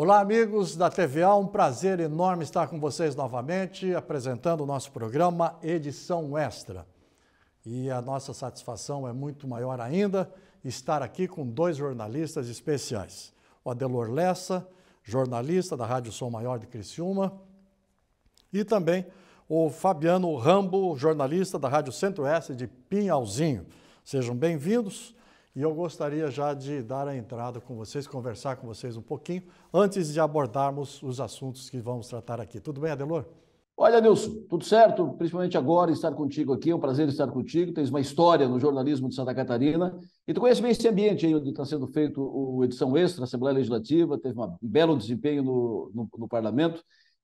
Olá, amigos da TVA, um prazer enorme estar com vocês novamente, apresentando o nosso programa Edição Extra. E a nossa satisfação é muito maior ainda estar aqui com dois jornalistas especiais. O Adelor Lessa, jornalista da Rádio Som Maior de Criciúma, e também o Fabiano Rambo, jornalista da Rádio Centro-Oeste de Pinhalzinho. Sejam bem-vindos e eu gostaria já de dar a entrada com vocês, conversar com vocês um pouquinho, antes de abordarmos os assuntos que vamos tratar aqui. Tudo bem, Adelor? Olha, Nilson, tudo certo? Principalmente agora, estar contigo aqui. É um prazer estar contigo. Tens uma história no jornalismo de Santa Catarina. E tu conhece bem esse ambiente aí, onde está sendo feito o Edição Extra, Assembleia Legislativa, teve um belo desempenho no, no, no parlamento.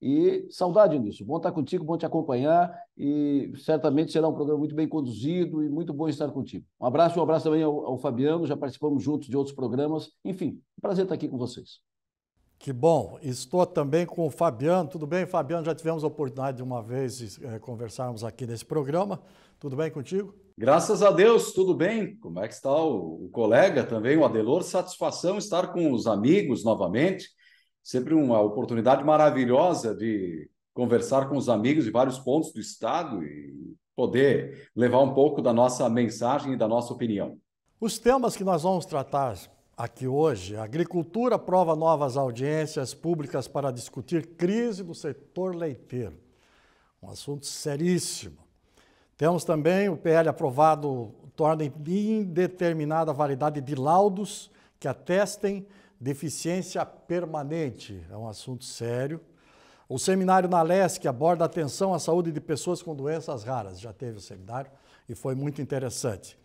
E saudade nisso. Bom estar contigo, bom te acompanhar e certamente será um programa muito bem conduzido e muito bom estar contigo. Um abraço, um abraço também ao, ao Fabiano, já participamos juntos de outros programas. Enfim, prazer estar aqui com vocês. Que bom. Estou também com o Fabiano. Tudo bem, Fabiano? Já tivemos a oportunidade de uma vez é, conversarmos aqui nesse programa. Tudo bem contigo? Graças a Deus, tudo bem. Como é que está o, o colega também, o Adelor? Satisfação estar com os amigos novamente sempre uma oportunidade maravilhosa de conversar com os amigos de vários pontos do estado e poder levar um pouco da nossa mensagem e da nossa opinião. Os temas que nós vamos tratar aqui hoje, agricultura prova novas audiências públicas para discutir crise do setor leiteiro. Um assunto seríssimo. Temos também o PL aprovado torna indeterminada a variedade de laudos que atestem Deficiência permanente é um assunto sério. O seminário na LESC aborda atenção à saúde de pessoas com doenças raras. Já teve o seminário e foi muito interessante.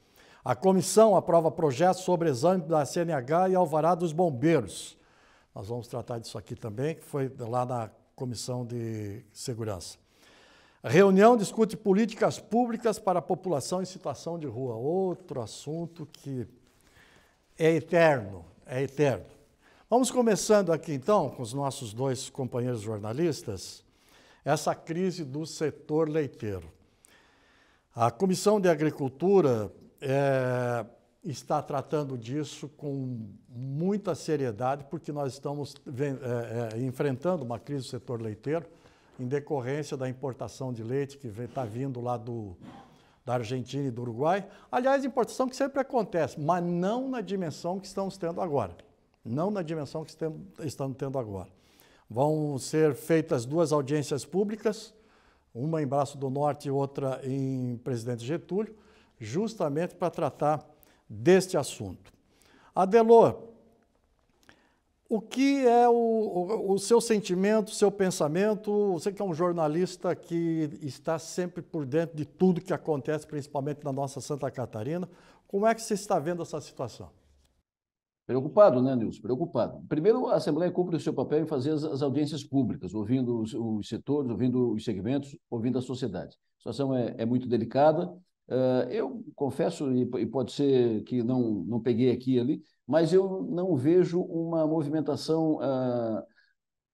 A comissão aprova projeto sobre exame da CNH e alvará dos bombeiros. Nós vamos tratar disso aqui também, que foi lá na comissão de segurança. A reunião discute políticas públicas para a população em situação de rua. Outro assunto que é eterno, é eterno. Vamos começando aqui então com os nossos dois companheiros jornalistas, essa crise do setor leiteiro. A Comissão de Agricultura é, está tratando disso com muita seriedade, porque nós estamos é, é, enfrentando uma crise do setor leiteiro em decorrência da importação de leite que está vindo lá do, da Argentina e do Uruguai. Aliás, importação que sempre acontece, mas não na dimensão que estamos tendo agora não na dimensão que estamos tendo agora. Vão ser feitas duas audiências públicas, uma em Braço do Norte e outra em Presidente Getúlio, justamente para tratar deste assunto. Adelor, o que é o, o, o, seu sentimento, seu pensamento? Você que é um jornalista que está sempre por dentro de tudo que acontece, principalmente na nossa Santa Catarina, como é que você está vendo essa situação? Preocupado, né, Nilson? Preocupado. Primeiro, a Assembleia cumpre o seu papel em fazer as, as audiências públicas, ouvindo os, os, setores, ouvindo os segmentos, ouvindo a sociedade. A situação é, é muito delicada. Uh, eu confesso, e, e, pode ser que não, não peguei aqui e ali, mas eu não vejo uma movimentação uh,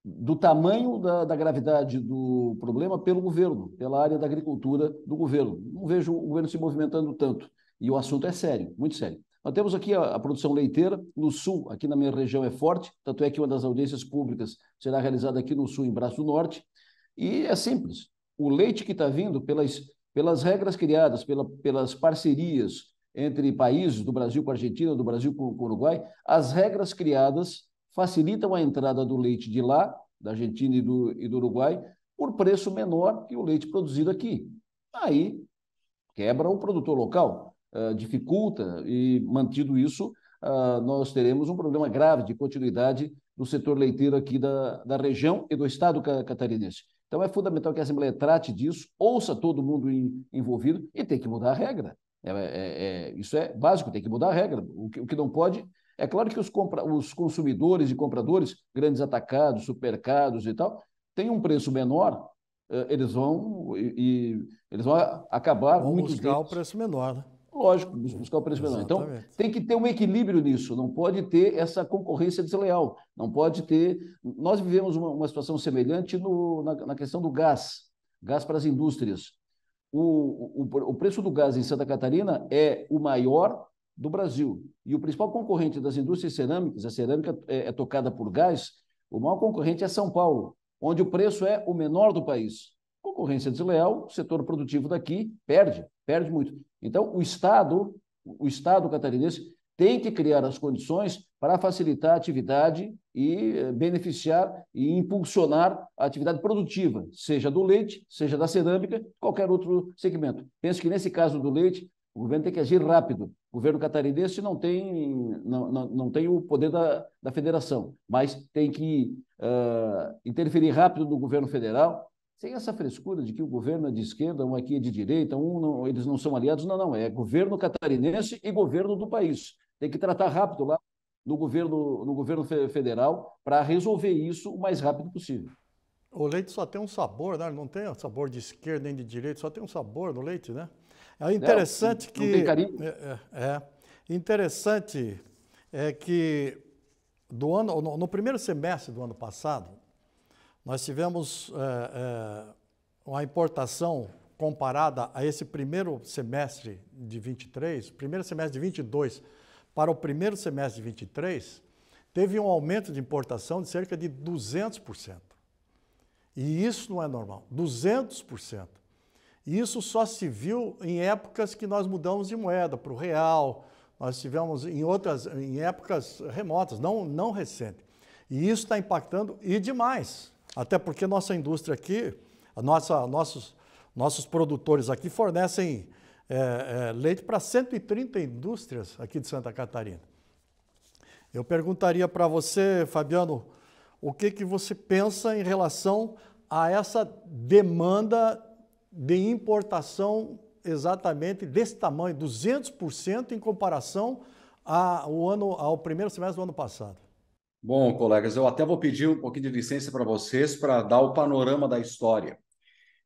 do tamanho da, da, gravidade do problema pelo governo, pela área da agricultura do governo. Não vejo o governo se movimentando tanto. E o assunto é sério, muito sério. Nós temos aqui a, a, produção leiteira, no sul, aqui na minha região é forte, tanto é que uma das audiências públicas será realizada aqui no sul, em Braço do Norte, e é simples. O leite que está vindo pelas, pelas regras criadas, pela, pelas parcerias entre países do Brasil com a Argentina, do Brasil com o Uruguai, as regras criadas facilitam a entrada do leite de lá, da Argentina e do, e do Uruguai, por preço menor que o leite produzido aqui. Aí quebra o produtor local. Eh, dificulta, e mantido isso, uh, nós teremos um problema grave de continuidade do setor leiteiro aqui da, da região e do estado catarinense. Então é fundamental que a Assembleia trate disso, ouça todo mundo in, envolvido e tem que mudar a regra. É, é, é, isso é básico, tem que mudar a regra. O que, o que não pode. É claro que os, compra, os consumidores e compradores, grandes atacados, supermercados e tal, têm um preço menor, eh, eles vão e, e, eles vão acabar vão buscar deles. o preço menor, né? Lógico, uhum. buscar o preço menor. Então, tem que ter um equilíbrio nisso, não pode ter essa concorrência desleal, não pode ter. Nós vivemos uma, uma situação semelhante no, na, na, questão do gás, gás para as indústrias. O, o, o preço do gás em Santa Catarina é o maior do Brasil. E o principal concorrente das indústrias cerâmicas, a cerâmica é, é tocada por gás, o maior concorrente é São Paulo, onde o preço é o menor do país. Concorrência desleal, o setor produtivo daqui perde, perde muito. Então, o Estado, o Estado catarinense tem que criar as condições para facilitar a atividade e eh, beneficiar e impulsionar a atividade produtiva, seja do leite, seja da cerâmica, qualquer outro segmento. Penso que nesse caso do leite, o governo tem que agir rápido. O governo catarinense não tem, não, não, não tem o poder da, da federação, mas tem que uh, interferir rápido no governo federal, sem essa frescura de que o governo é de esquerda, um aqui é de direita, um não, eles não são aliados. Não, não. É governo catarinense e governo do país. Tem que tratar rápido lá no governo, no governo federal para resolver isso o mais rápido possível. O leite só tem um sabor, né? não tem sabor de esquerda nem de direita, só tem um sabor no leite, né? É interessante não, que. Não tem carinho. É, é, é. interessante é que do ano, no, no primeiro semestre do ano passado, nós tivemos é, é, uma importação comparada a esse primeiro semestre de 23, primeiro semestre de 22 para o primeiro semestre de 23, teve um aumento de importação de cerca de 200%. E isso não é normal, 200%. E isso só se viu em épocas que nós mudamos de moeda para o real, nós tivemos em outras, em épocas remotas, não, não recente. E isso está impactando e demais. Até porque nossa indústria aqui, nossa, nossos, nossos produtores aqui fornecem é, é, leite para 130 indústrias aqui de Santa Catarina. Eu perguntaria para você, Fabiano, o que, que você pensa em relação a essa demanda de importação exatamente desse tamanho, 200% em comparação ao, ano, ao primeiro semestre do ano passado? Bom, colegas, eu até vou pedir um pouquinho de licença para vocês para dar o panorama da história.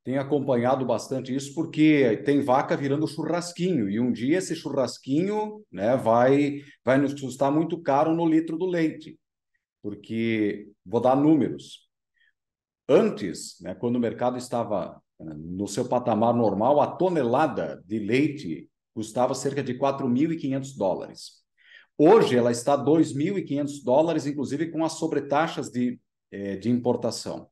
Tenho acompanhado bastante isso porque tem vaca virando churrasquinho e um dia esse churrasquinho, né, vai vai nos custar muito caro no litro do leite. Porque vou dar números. Antes, né, quando o mercado estava né, no seu patamar normal, a tonelada de leite custava cerca de 4.500 dólares. Hoje ela está 2.500 dólares, inclusive com as sobretaxas de, é, de importação.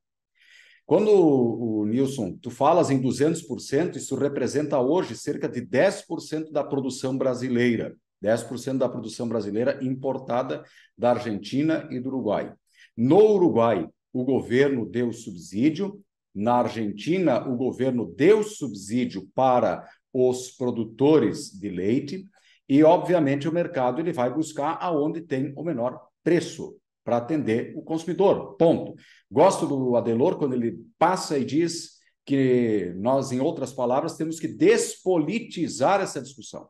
Quando, o, o, Nilson, tu falas em 200%, isso representa hoje cerca de 10% da produção brasileira. 10% da produção brasileira importada da Argentina e do Uruguai. No Uruguai, o governo deu subsídio. Na Argentina, o governo deu subsídio para os produtores de leite. E, obviamente, o mercado ele vai buscar aonde tem o menor preço para atender o consumidor. Ponto. Gosto do Adelor quando ele passa e diz que nós, em outras palavras, temos que despolitizar essa discussão.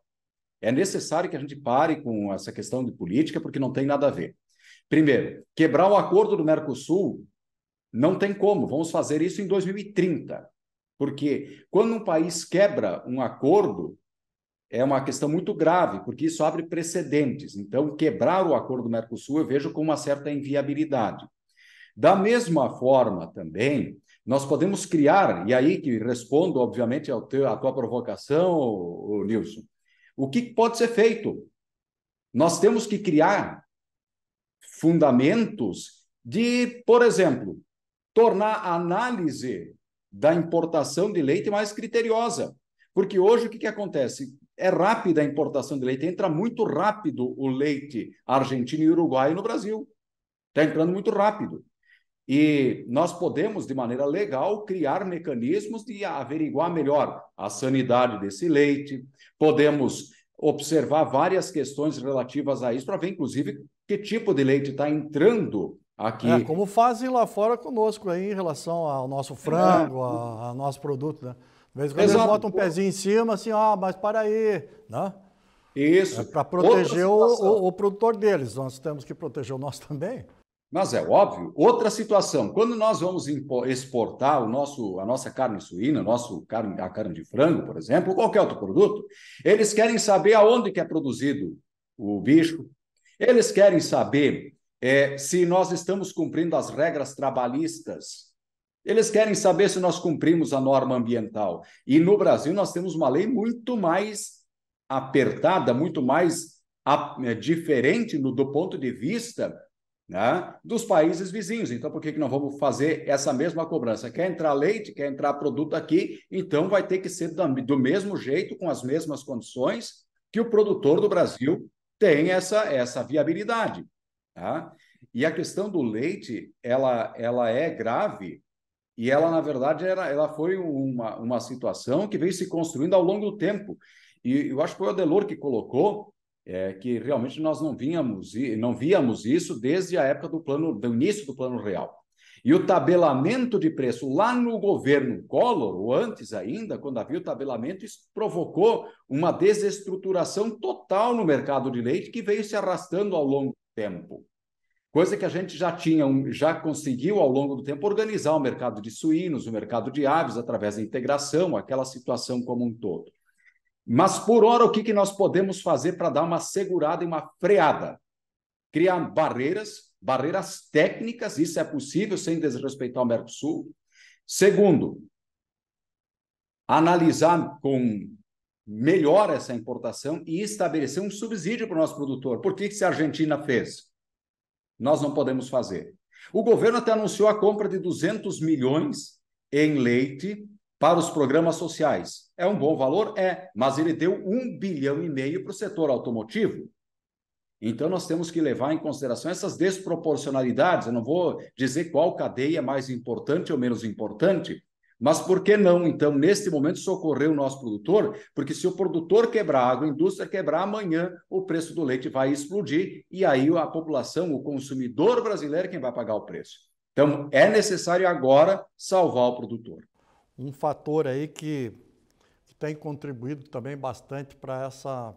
É necessário que a gente pare com essa questão de política, porque não tem nada a ver. Primeiro, quebrar o acordo do Mercosul não tem como. Vamos fazer isso em 2030. Porque quando um país quebra um acordo, é uma questão muito grave, porque isso abre precedentes. Então, quebrar o acordo do Mercosul eu vejo com uma certa inviabilidade. Da mesma forma, também, nós podemos criar, e aí que respondo, obviamente, ao teu, à tua provocação, Nilson, o que pode ser feito? Nós temos que criar fundamentos de, por exemplo, tornar a análise da importação de leite mais criteriosa. Porque hoje o que, que acontece? é rápida a importação de leite, entra muito rápido o leite argentino e uruguaio no Brasil. Está entrando muito rápido. E nós podemos, de maneira legal, criar mecanismos de averiguar melhor a sanidade desse leite, podemos observar várias questões relativas a isso, para ver, inclusive, que tipo de leite está entrando aqui. É, como fazem lá fora conosco, aí, em relação ao nosso é. frango, é. ao nosso produto, né? vez vezes quando eles botam um pezinho em cima, assim, ah, mas para aí, né? Isso. É para proteger o, o, o produtor deles. Nós temos que proteger o nosso também. Mas é óbvio, outra situação. Quando nós vamos exportar o nosso, a nossa carne suína, nosso carne, a carne de frango, por exemplo, qualquer outro produto, eles querem saber aonde que é produzido o bicho. Eles querem saber é, se nós estamos cumprindo as regras trabalhistas eles querem saber se nós cumprimos a norma ambiental. E no Brasil nós temos uma lei muito mais apertada, muito mais é, diferente no, do ponto de vista né, dos países vizinhos. Então, por que, que não vamos fazer essa mesma cobrança? Quer entrar leite, quer entrar produto aqui, então vai ter que ser do mesmo jeito, com as mesmas condições, que o produtor do Brasil tem essa, essa viabilidade. Tá? E a questão do leite, ela, ela é grave, e ela, na verdade, era, ela foi uma, uma situação que veio se construindo ao longo do tempo. E eu acho que foi o Adelor que colocou é, que realmente nós não vínhamos não víamos isso desde a época do plano do início do plano real. E o tabelamento de preço lá no governo Collor, ou antes ainda, quando havia o tabelamento, isso provocou uma desestruturação total no mercado de leite que veio se arrastando ao longo do tempo. Coisa que a gente já tinha, já conseguiu ao longo do tempo organizar o mercado de suínos, o mercado de aves, através da integração, aquela situação como um todo. Mas, por hora, o que, que nós podemos fazer para dar uma segurada e uma freada? Criar barreiras, barreiras técnicas, isso é possível sem desrespeitar o Mercosul. Segundo, analisar com melhor essa importação e estabelecer um subsídio para o nosso produtor. Por que, que a Argentina fez? Nós não podemos fazer. O governo até anunciou a compra de 200 milhões em leite para os programas sociais. É um bom valor? É, mas ele deu um bilhão e meio para o setor automotivo. Então, nós temos que levar em consideração essas desproporcionalidades. Eu não vou dizer qual cadeia é mais importante ou menos importante, mas por que não, então, neste momento, socorrer o nosso produtor? Porque se o produtor quebrar, a agroindústria quebrar, amanhã o preço do leite vai explodir e aí a população, o consumidor brasileiro, é quem vai pagar o preço. Então, é necessário agora salvar o produtor. Um fator aí que, que tem contribuído também bastante para essa,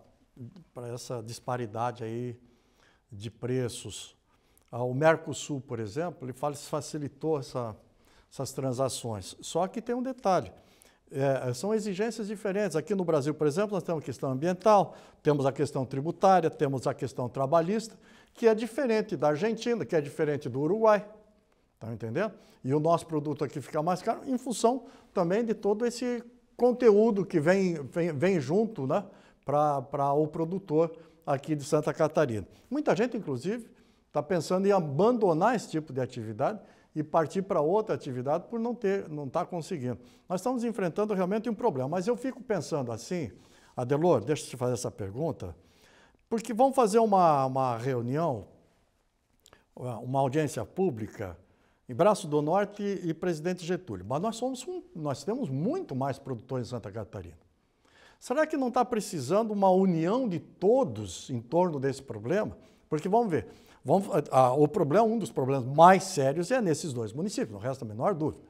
para essa disparidade aí de preços. Ah, o Mercosul, por exemplo, ele facilitou essa essas transações. Só que tem um detalhe. É, são exigências diferentes. Aqui no Brasil, por exemplo, nós temos a questão ambiental, temos a questão tributária, temos a questão trabalhista, que é diferente da Argentina, que é diferente do Uruguai. Está entendendo? E o nosso produto aqui fica mais caro em função também de todo esse conteúdo que vem, vem, vem junto né, para o produtor aqui de Santa Catarina. Muita gente, inclusive, está pensando em abandonar esse tipo de atividade e partir para outra atividade por não ter, não estar tá conseguindo. Nós estamos enfrentando realmente um problema, mas eu fico pensando assim, Adelor, deixa eu te fazer essa pergunta, porque vamos fazer uma, uma reunião, uma audiência pública em Braço do Norte e Presidente Getúlio, mas nós somos um, nós temos muito mais produtores em Santa Catarina. Será que não está precisando uma união de todos em torno desse problema? Porque vamos ver, Vamos, ah, ah, o problema, um dos problemas mais sérios é nesses dois municípios, não resta a menor dúvida.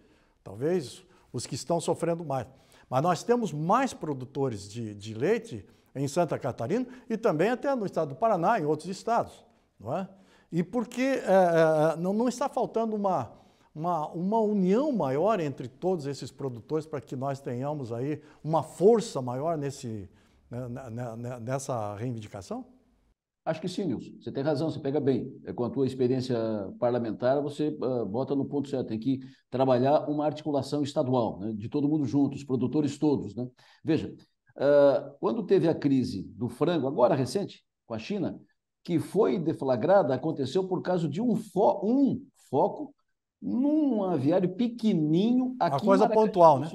Talvez os que estão sofrendo mais. Mas nós temos mais produtores de, de leite em Santa Catarina e também até no estado do Paraná, em outros estados. Não é? E porque é, não, não está faltando uma, uma, uma união maior entre todos esses produtores para que nós tenhamos aí uma força maior nesse, né, né, né, nessa reivindicação? Acho que sim, Nilson. Você tem razão, você pega bem. É, com a tua experiência parlamentar, você uh, bota no ponto certo. Tem que trabalhar uma articulação estadual, né? de todo mundo junto, os produtores todos. Né? Veja, uh, quando teve a crise do frango, agora recente, com a China, que foi deflagrada, aconteceu por causa de um, fo um foco num aviário pequenininho aqui Uma coisa pontual, né?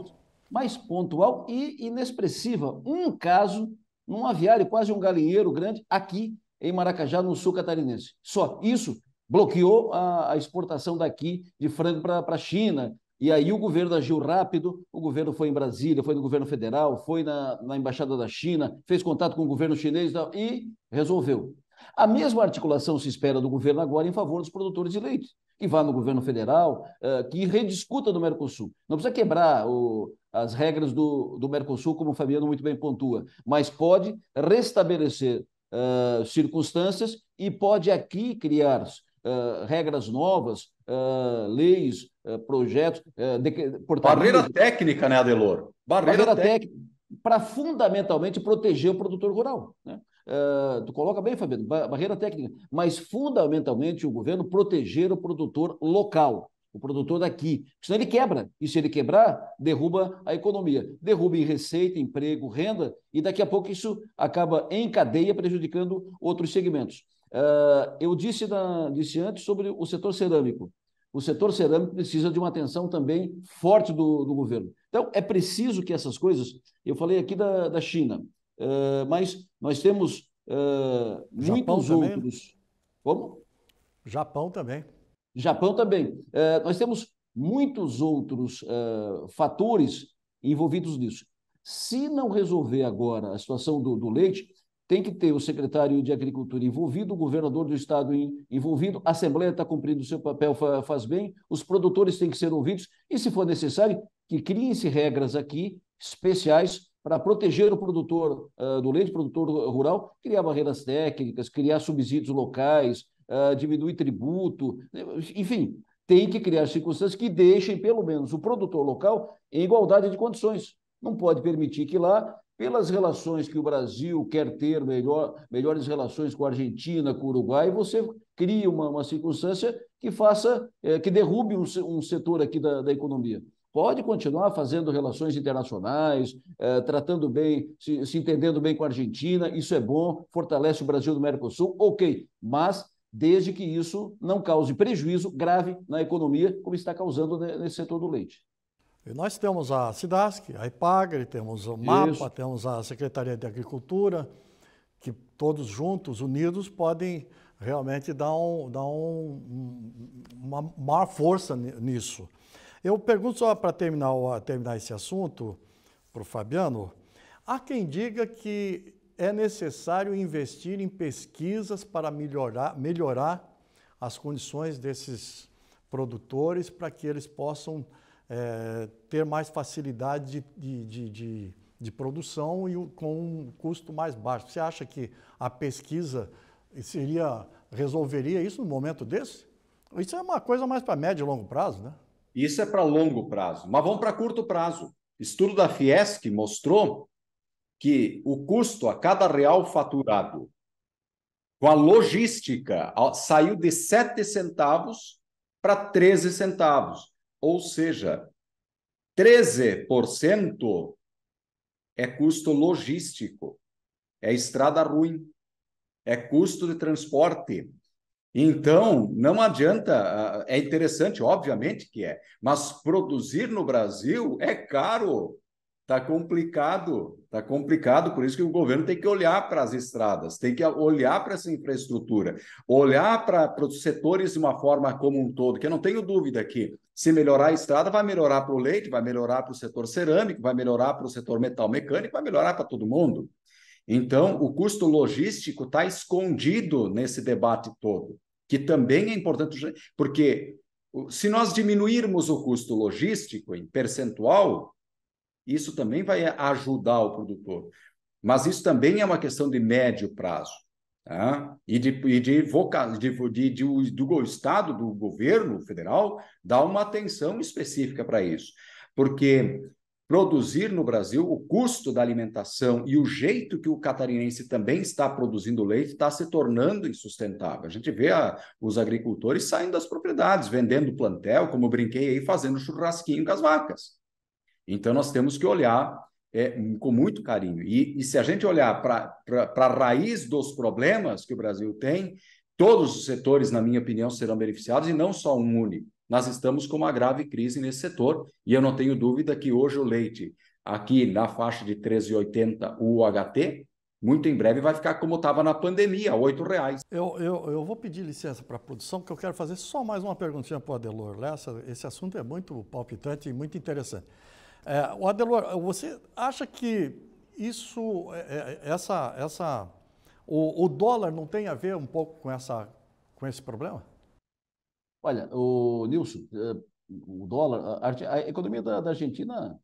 Mais pontual e inexpressiva. Um caso num aviário, quase um galinheiro grande, aqui em Maracajá, no sul catarinense. Só isso bloqueou a, a exportação daqui de frango para a China. E aí o governo agiu rápido, o governo foi em Brasília, foi no governo federal, foi na, na embaixada da China, fez contato com o governo chinês e resolveu. A mesma articulação se espera do governo agora em favor dos produtores de leite, que vá no governo federal, eh, que rediscuta do Mercosul. Não precisa quebrar o, as regras do, do Mercosul, como o Fabiano muito bem pontua, mas pode restabelecer circunstâncias e pode aqui criar uh, regras novas, uh, leis, projetos. De, Barreira técnica, né, Adelor? Barreira, Barreira técnica. Para fundamentalmente proteger o produtor rural. Né? Uh, tu coloca bem, Fabiano, barreira técnica, mas fundamentalmente o governo proteger o produtor local o produtor daqui. Porque senão ele quebra. E se ele quebrar, derruba a economia. Derruba em receita, emprego, renda, e daqui a pouco isso acaba em cadeia prejudicando outros segmentos. Uh, eu disse, na, disse antes sobre o setor cerâmico. O setor cerâmico precisa de uma atenção também forte do, do governo. Então, é preciso que essas coisas. Eu falei aqui da, da China, uh, mas nós temos uh, muitos Japão outros. Também. Como? Japão também. Japão também. É, nós temos muitos outros é, fatores envolvidos nisso. Se não resolver agora a situação do, do, leite, tem que ter o secretário de Agricultura envolvido, o governador do estado envolvido, a Assembleia está cumprindo o seu papel, faz bem, os produtores têm que ser ouvidos, e se for necessário, que criem-se regras aqui especiais para proteger o produtor uh, do leite, produtor rural, criar barreiras técnicas, criar subsídios locais, uh, eh, diminui tributo, enfim, tem que criar circunstâncias que deixem, pelo menos, o produtor local em igualdade de condições. Não pode permitir que lá, pelas relações que o Brasil quer ter, melhor, melhores relações com a Argentina, com o Uruguai, você cria uma, uma circunstância que faça, é, que derrube um, um setor aqui da, da economia pode continuar fazendo relações internacionais, eh, tratando bem, se, se, entendendo bem com a Argentina, isso é bom, fortalece o Brasil do Mercosul, ok, mas desde que isso não cause prejuízo grave na economia, como está causando nesse setor do leite. E nós temos a SIDASC, a IPAGRE, temos o MAPA, isso. temos a Secretaria de Agricultura, que todos juntos, unidos, podem realmente dar, um, dar um, uma maior força nisso. Eu pergunto só para terminar, terminar esse assunto para o Fabiano, há quem diga que é necessário investir em pesquisas para melhorar, melhorar as condições desses produtores para que eles possam é, ter mais facilidade de, de, de, de produção e com um custo mais baixo. Você acha que a pesquisa seria resolveria isso no momento desse? Isso é uma coisa mais para médio e longo prazo, né? Isso é para longo prazo, mas vamos para curto prazo. Estudo da Fiesc mostrou que o custo a cada real faturado com a logística saiu de 7 centavos para 13 centavos, ou seja, 13% é custo logístico, é estrada ruim, é custo de transporte. Então, não adianta, é interessante, obviamente que é, mas produzir no Brasil é caro. Está complicado, está complicado, por isso que o governo tem que olhar para as estradas, tem que olhar para essa infraestrutura, olhar para, os setores de uma forma como um todo, que eu não tenho dúvida que se melhorar a estrada, vai melhorar para o leite, vai melhorar para o setor cerâmico, vai melhorar para o setor metal mecânico, vai melhorar para todo mundo. Então, o custo logístico está escondido nesse debate todo, que também é importante, porque se nós diminuirmos o custo logístico em percentual, isso também vai ajudar o produtor. Mas isso também é uma questão de médio prazo. Tá? E, de, e de, voca... de, de, de, do Estado, do governo federal, dar uma atenção específica para isso. Porque produzir no Brasil, o custo da alimentação e o jeito que o catarinense também está produzindo leite está se tornando insustentável. A gente vê a, os agricultores saindo das propriedades, vendendo plantel, como brinquei aí, fazendo churrasquinho com as vacas. Então, nós temos que olhar é, com muito carinho. E, e se a gente olhar para a raiz dos problemas que o Brasil tem, todos os setores, na minha opinião, serão beneficiados e não só um único. Nós estamos com uma grave crise nesse setor e eu não tenho dúvida que hoje o leite, aqui na faixa de 13,80 UHT, muito em breve vai ficar como estava na pandemia, R$ reais. Eu, eu, eu vou pedir licença para a produção, porque eu quero fazer só mais uma perguntinha para o Adelor. Essa, esse assunto é muito palpitante e muito interessante. É, o Adelor, você acha que isso, é, é, essa, essa, o, o, dólar não tem a ver um pouco com, essa, com esse problema? Olha, o Nilson, é, o dólar, a, a economia da, da Argentina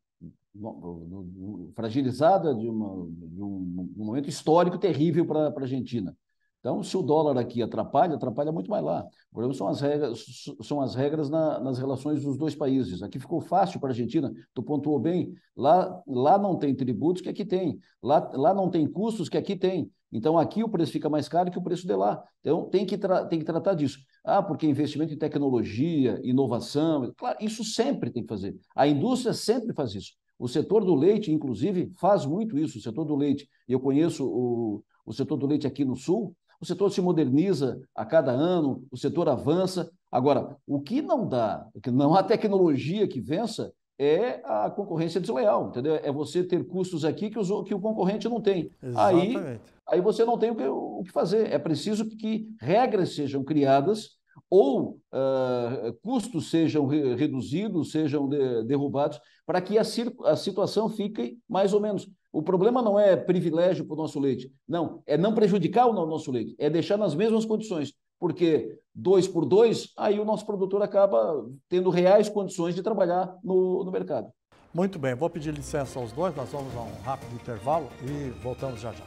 fragilizada de, uma, de um, um momento histórico terrível para a Argentina. Então, se o dólar aqui atrapalha, atrapalha muito mais lá. O problema são as regras, são as regras na, nas relações dos dois países. Aqui ficou fácil para a Argentina, tu pontuou bem. Lá, lá não tem tributos que aqui tem. Lá, lá não tem custos que aqui tem. Então, aqui o preço fica mais caro que o preço de lá. Então, tem que, tem que tratar disso. Ah, porque investimento em tecnologia, inovação, claro, isso sempre tem que fazer. A indústria sempre faz isso. O setor do leite, inclusive, faz muito isso. O setor do leite, eu conheço o, o setor do leite aqui no Sul, o setor se moderniza a cada ano, o setor avança. Agora, o que não dá, que não há tecnologia que vença, é a concorrência desleal, entendeu? É você ter custos aqui que, os, que o concorrente não tem. Exatamente. Aí, aí você não tem o que, o que fazer. É preciso que regras sejam criadas ou uh, custos sejam re reduzidos, sejam de derrubados, para que a, a situação fique mais ou menos. O problema não é privilégio para o nosso leite, não, é não prejudicar o nosso leite, é deixar nas mesmas condições, porque dois por dois, aí o nosso produtor acaba tendo reais condições de trabalhar no, no mercado. Muito bem, vou pedir licença aos dois, nós vamos a um rápido intervalo e voltamos já já.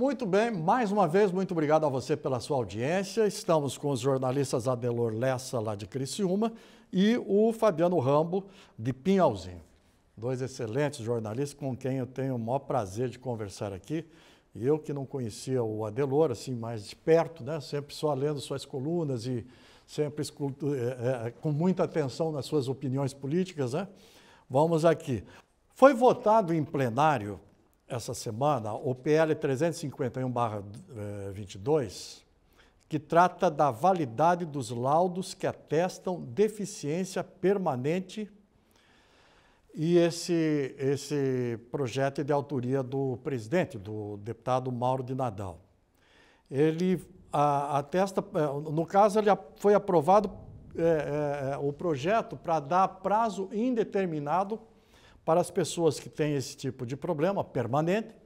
Muito bem, mais uma vez, muito obrigado a você pela sua audiência. Estamos com os jornalistas Adelor Lessa, lá de Criciúma, e o Fabiano Rambo, de Pinhalzinho. Dois excelentes jornalistas com quem eu tenho o maior prazer de conversar aqui. Eu que não conhecia o Adelor, assim, mais de perto, né? sempre só lendo suas colunas e sempre é, é, com muita atenção nas suas opiniões políticas. Né? Vamos aqui. Foi votado em plenário essa semana o PL 351-22, eh, que trata da validade dos laudos que atestam deficiência permanente. E esse, esse projeto é de autoria do presidente, do deputado Mauro de Nadal. Ele a, atesta, eh, no caso, ele foi aprovado é, é, o projeto para dar prazo indeterminado para as pessoas que têm esse tipo de problema permanente,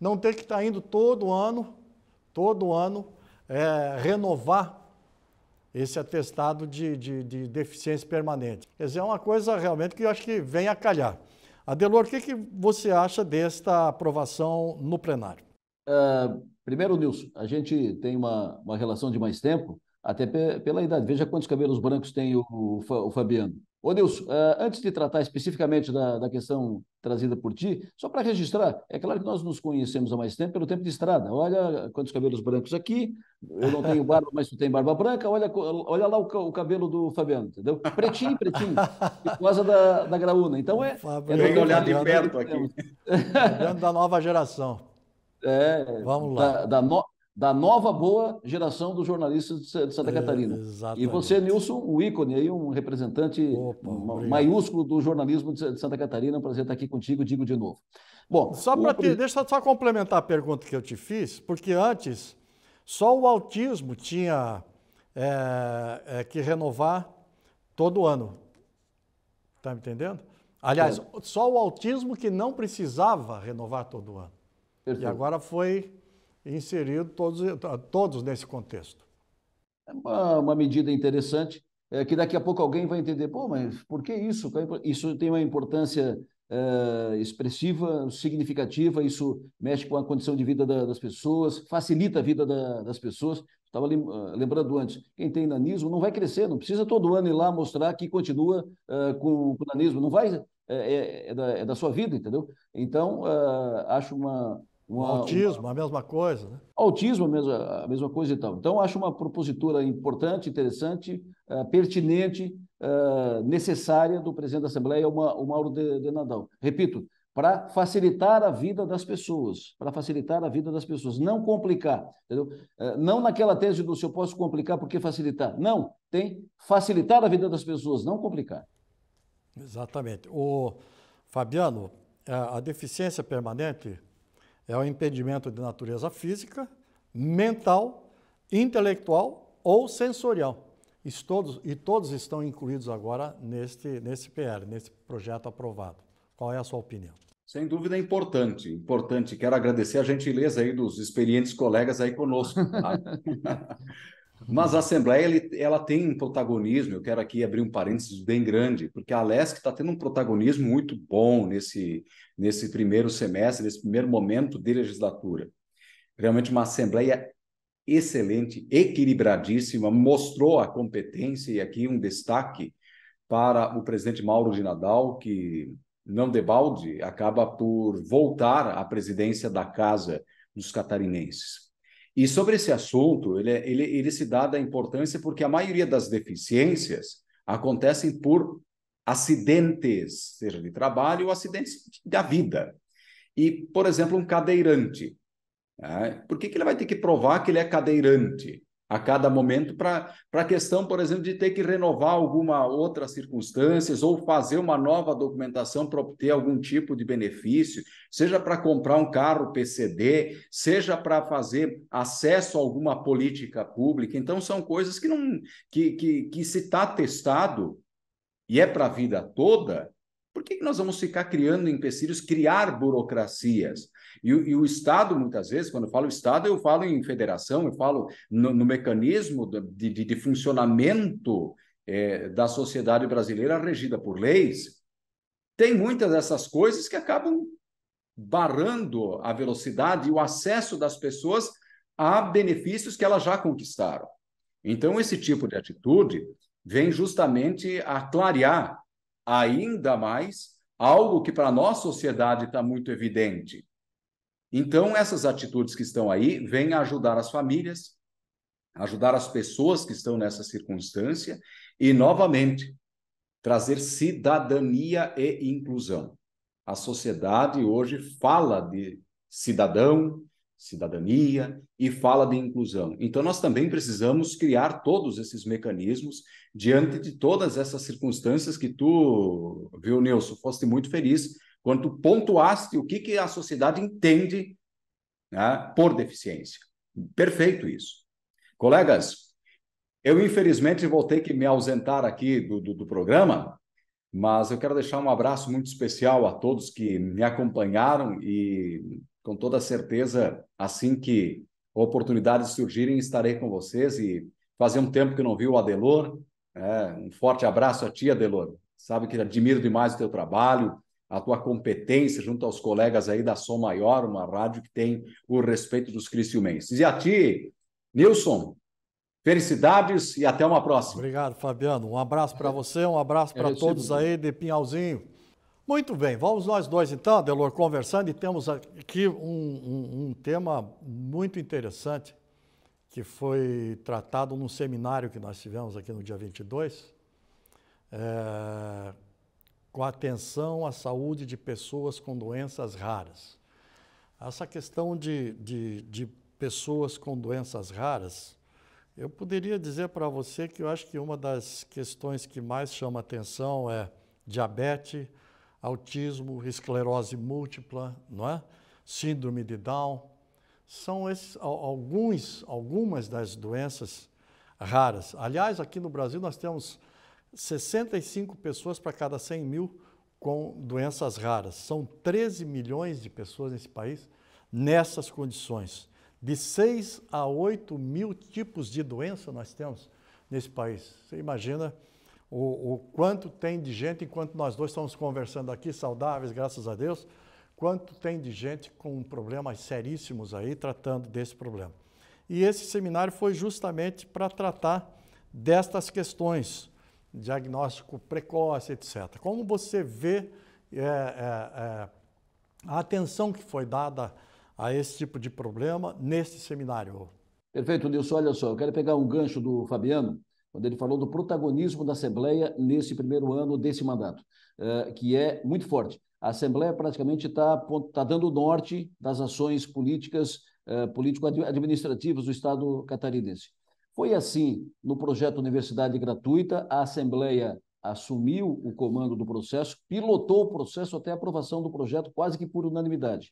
não ter que estar tá indo todo ano, todo ano, é, renovar esse atestado de, de, de, deficiência permanente. Quer dizer, é uma coisa realmente que eu acho que vem a calhar. Adelor, o que, que você acha desta aprovação no plenário? Uh, primeiro, Nilson, a gente tem uma, uma relação de mais tempo, até pela idade. Veja quantos cabelos brancos tem o, o, o Fabiano. Ô, Deus, eh, antes de tratar especificamente da, da questão trazida por ti, só para registrar, é claro que nós nos conhecemos há mais tempo pelo tempo de estrada. Olha quantos cabelos brancos aqui, eu não tenho barba, mas tu tem barba branca, olha, olha lá o, o cabelo do Fabiano, entendeu? Pretinho, pretinho, por causa da, da graúna. Então é... Fábio, é olhar de perto aqui. Fabiano da nova geração. É, Vamos lá. Da, da no, da nova boa geração dos jornalistas de Santa é, Catarina. Exatamente. e você, Nilson, o ícone aí, um representante Opa, maiúsculo do jornalismo de Santa Catarina. É um prazer estar aqui contigo, digo de novo. Bom, só para o... te, deixa eu só complementar a pergunta que eu te fiz, porque antes só o autismo tinha é, é, que renovar todo ano. Tá me entendendo? Aliás, só o autismo que não precisava renovar todo ano. Perfeito. E agora foi inserido todos, todos nesse contexto. É uma, uma medida interessante, é que daqui a pouco alguém vai entender, pô, mas por que isso? É isso tem uma importância é, expressiva, significativa, isso mexe com a condição de vida da, das pessoas, facilita a vida da, das pessoas. Estava ah, lembrando antes, quem tem nanismo não vai crescer, não precisa todo ano ir lá mostrar que continua ah, com, com nanismo, não vai, é, é, é da, é, da, sua vida, entendeu? Então, ah, acho uma, ah, autismo, uma... a mesma coisa, né? Autismo, a mesma, a mesma coisa e então. tal. Então, acho uma propositura importante, interessante, uh, pertinente, uh, necessária do presidente da Assembleia, uma, o Mauro de, de Nadal. Repito, para facilitar a vida das pessoas, para facilitar a vida das pessoas, não complicar, entendeu? Uh, não naquela tese do se eu posso complicar, porque facilitar? Não, tem facilitar a vida das pessoas, não complicar. Exatamente. O Fabiano, a deficiência permanente é um impedimento de natureza física, mental, intelectual ou sensorial. Isso todos, e todos estão incluídos agora neste, nesse PL, nesse projeto aprovado. Qual é a sua opinião? Sem dúvida é importante, importante. Quero agradecer a gentileza aí dos experientes colegas aí conosco. Tá? Mas a Assembleia ela tem um protagonismo, eu quero aqui abrir um parênteses bem grande, porque a Alesc está tendo um protagonismo muito bom nesse, nesse primeiro semestre, nesse primeiro momento de legislatura. Realmente uma Assembleia excelente, equilibradíssima, mostrou a competência e aqui um destaque para o presidente Mauro de Nadal, que não debalde acaba por voltar à presidência da Casa dos Catarinenses. E sobre esse assunto, ele, é, ele, ele se dá da importância porque a maioria das deficiências acontecem por acidentes, seja de trabalho ou acidentes da vida. E, por exemplo, um cadeirante. Né? Por que, que ele vai ter que provar que ele é cadeirante? a cada momento para a questão, por exemplo, de ter que renovar alguma outra circunstâncias ou fazer uma nova documentação para obter algum tipo de benefício, seja para comprar um carro PCD, seja para fazer acesso a alguma política pública. Então, são coisas que não que, que, que se está testado e é para a vida toda, por que, que nós vamos ficar criando empecilhos, criar burocracias? E, e, o Estado, muitas vezes, quando eu falo Estado, eu falo em federação, eu falo no, no mecanismo de, de, de funcionamento é, da sociedade brasileira regida por leis, tem muitas dessas coisas que acabam barrando a velocidade e o acesso das pessoas a benefícios que elas já conquistaram. Então, esse tipo de atitude vem justamente a clarear ainda mais algo que para a nossa sociedade está muito evidente, então, essas atitudes que estão aí vêm ajudar as famílias, ajudar as pessoas que estão nessa circunstância e, novamente, trazer cidadania e inclusão. A sociedade hoje fala de cidadão, cidadania e fala de inclusão. Então, nós também precisamos criar todos esses mecanismos diante de todas essas circunstâncias que tu, viu, Nilson, foste muito feliz quanto pontuaste o que, que a sociedade entende né, por deficiência. Perfeito isso. Colegas, eu infelizmente vou ter que me ausentar aqui do, do, do programa, mas eu quero deixar um abraço muito especial a todos que me acompanharam e com toda certeza, assim que oportunidades surgirem, estarei com vocês e fazia um tempo que não vi o Adelor. É, um forte abraço a ti, Adelor. Sabe que admiro demais o teu trabalho, a tua competência junto aos colegas aí da Som Maior, uma rádio que tem o respeito dos criciumenses. E a ti, Nilson, felicidades e até uma próxima. Obrigado, Fabiano. Um abraço para você, um abraço para é todos aí de Pinhalzinho. Muito bem, vamos nós dois então, Delor, conversando e temos aqui um, um, um tema muito interessante que foi tratado num seminário que nós tivemos aqui no dia 22, é, com a atenção à saúde de pessoas com doenças raras. Essa questão de, de, de pessoas com doenças raras, eu poderia dizer para você que eu acho que uma das questões que mais chama atenção é diabetes, autismo, esclerose múltipla, não é? síndrome de Down. São esses, alguns, algumas das doenças raras. Aliás, aqui no Brasil nós temos 65 pessoas para cada 100 mil com doenças raras. São 13 milhões de pessoas nesse país nessas condições. De 6 a 8 mil tipos de doença nós temos nesse país. Você imagina o, o quanto tem de gente, enquanto nós dois estamos conversando aqui, saudáveis, graças a Deus, quanto tem de gente com problemas seríssimos aí tratando desse problema. E esse seminário foi justamente para tratar destas questões diagnóstico precoce, etc. Como você vê é, é, é, a atenção que foi dada a esse tipo de problema neste seminário? Perfeito, Nilson. Olha só, eu quero pegar um gancho do Fabiano, quando ele falou do protagonismo da Assembleia nesse primeiro ano desse mandato, é, que é muito forte. A Assembleia praticamente está tá dando o norte das ações políticas, é, político-administrativas do Estado catarinense. Foi assim no projeto Universidade Gratuita, a Assembleia assumiu o comando do processo, pilotou o processo até a aprovação do projeto quase que por unanimidade.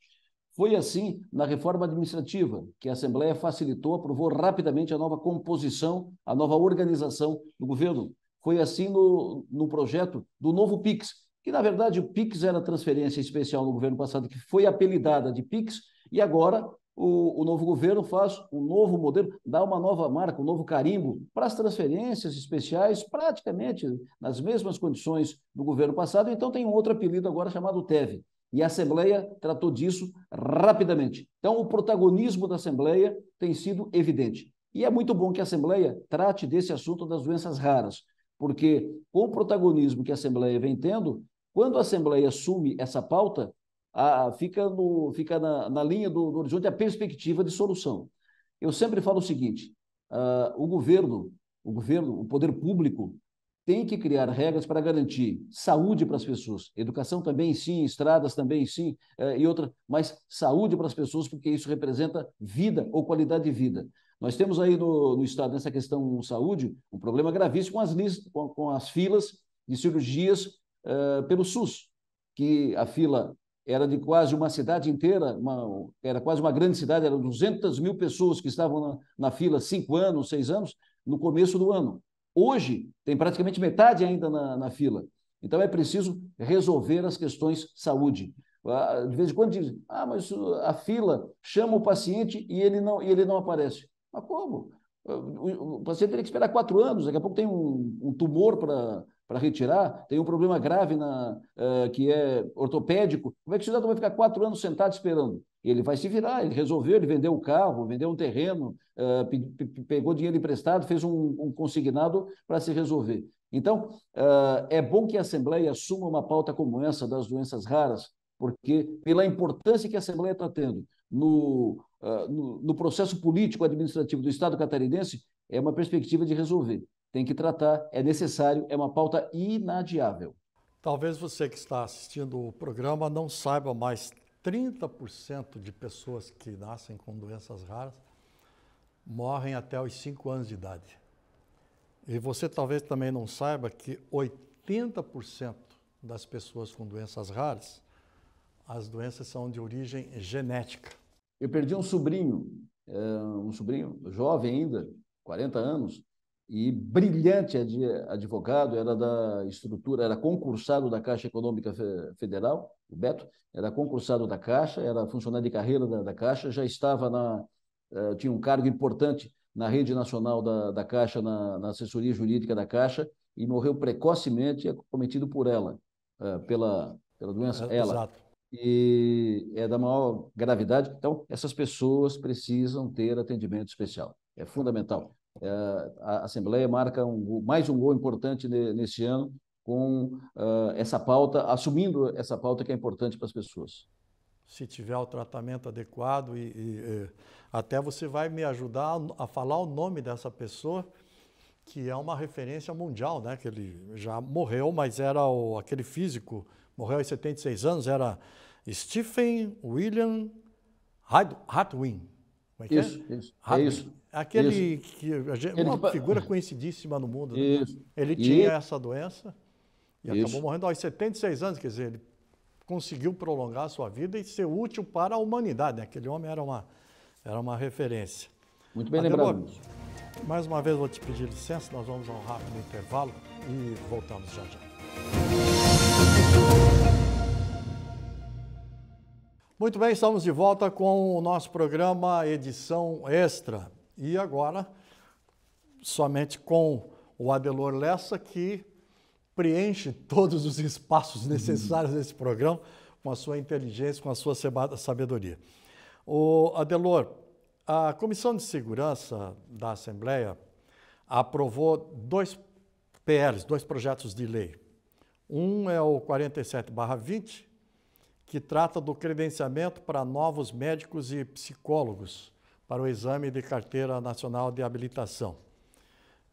Foi assim na reforma administrativa, que a Assembleia facilitou, aprovou rapidamente a nova composição, a nova organização do governo. Foi assim no, no projeto do novo PIX, que na verdade o PIX era transferência especial no governo passado, que foi apelidada de PIX, e agora o, o, novo governo faz um novo modelo, dá uma nova marca, um novo carimbo para as transferências especiais, praticamente nas mesmas condições do governo passado. Então, tem um outro apelido agora chamado TEV. E a Assembleia tratou disso rapidamente. Então, o protagonismo da Assembleia tem sido evidente. E é muito bom que a Assembleia trate desse assunto das doenças raras, porque com o protagonismo que a Assembleia vem tendo, quando a Assembleia assume essa pauta, a, fica, no, fica na, na linha do, do, horizonte a perspectiva de solução. Eu sempre falo o seguinte: uh, o governo, o governo, o poder público tem que criar regras para garantir saúde para as pessoas, educação também sim, estradas também sim, uh, e outra, mas saúde para as pessoas porque isso representa vida ou qualidade de vida. Nós temos aí no, no estado nessa questão saúde um problema gravíssimo com as listas, com, com as filas de cirurgias uh, pelo SUS, que a fila era de quase uma cidade inteira, uma, era quase uma grande cidade, eram 200 mil pessoas que estavam na, na fila cinco anos, seis anos, no começo do ano. Hoje, tem praticamente metade ainda na, na fila. Então, é preciso resolver as questões saúde. Ah, de vez em quando dizem, ah, mas a fila chama o paciente e ele não, e ele não aparece. Mas como? Ah, o, paciente teria que esperar quatro anos, daqui a pouco tem um, um tumor para para retirar, tem um problema grave na, uh, que é ortopédico. Como é que o cidadão vai ficar quatro anos sentado esperando? Ele vai se virar, ele resolveu, ele vendeu o carro, vendeu um terreno, uh, pe pe pegou dinheiro emprestado, fez um, um consignado para se resolver. Então, uh, é bom que a Assembleia assuma uma pauta como essa das doenças raras, porque pela importância que a Assembleia está tendo no, no, no processo político administrativo do Estado catarinense, é uma perspectiva de resolver tem que tratar, é necessário, é uma pauta inadiável. Talvez você que está assistindo o programa não saiba, mas 30% de pessoas que nascem com doenças raras morrem até os 5 anos de idade. E você talvez também não saiba que 80% das pessoas com doenças raras, as doenças são de origem genética. Eu perdi um sobrinho, eh, um sobrinho jovem ainda, 40 anos, e brilhante advogado, era da estrutura, era concursado da Caixa Econômica Federal, o Beto, era concursado da Caixa, era funcionário de carreira da, da Caixa, já estava na, eh, tinha um cargo importante na rede nacional da, da Caixa, na, na, assessoria jurídica da Caixa, e morreu precocemente, é acometido por ela, eh, pela, pela doença, é, ela. Exato. E é da maior gravidade. Então, essas pessoas precisam ter atendimento especial. É fundamental. É, a Assembleia marca um, mais um gol importante neste ano com ah, essa pauta, assumindo essa pauta que é importante para as pessoas. Se tiver o tratamento adequado e, e até você vai me ajudar a falar o nome dessa pessoa que é uma referência mundial, né? Que ele já morreu, mas era o, aquele físico, morreu aos 76 anos, era Stephen William Hadwin. É, é isso, é? Isso, isso. Aquele isso. que gente, uma ele... figura conhecidíssima no mundo. né? Ele tinha essa doença e acabou morrendo aos 76 anos, quer dizer, ele conseguiu prolongar a sua vida e ser útil para a humanidade. Né? Aquele homem era uma, era uma referência. Muito bem Adelô, lembrado. Mais uma vez vou te pedir licença, nós vamos a um rápido intervalo e voltamos já já. Muito bem, estamos de volta com o nosso programa Edição Extra. E agora, somente com o Adelor Lessa, que preenche todos os espaços necessários desse programa com a sua inteligência, com a sua sabedoria. O Adelor, a Comissão de Segurança da Assembleia aprovou dois PLs, dois projetos de lei. Um é o 47/20 que trata do credenciamento para novos médicos e psicólogos para o exame de carteira nacional de habilitação.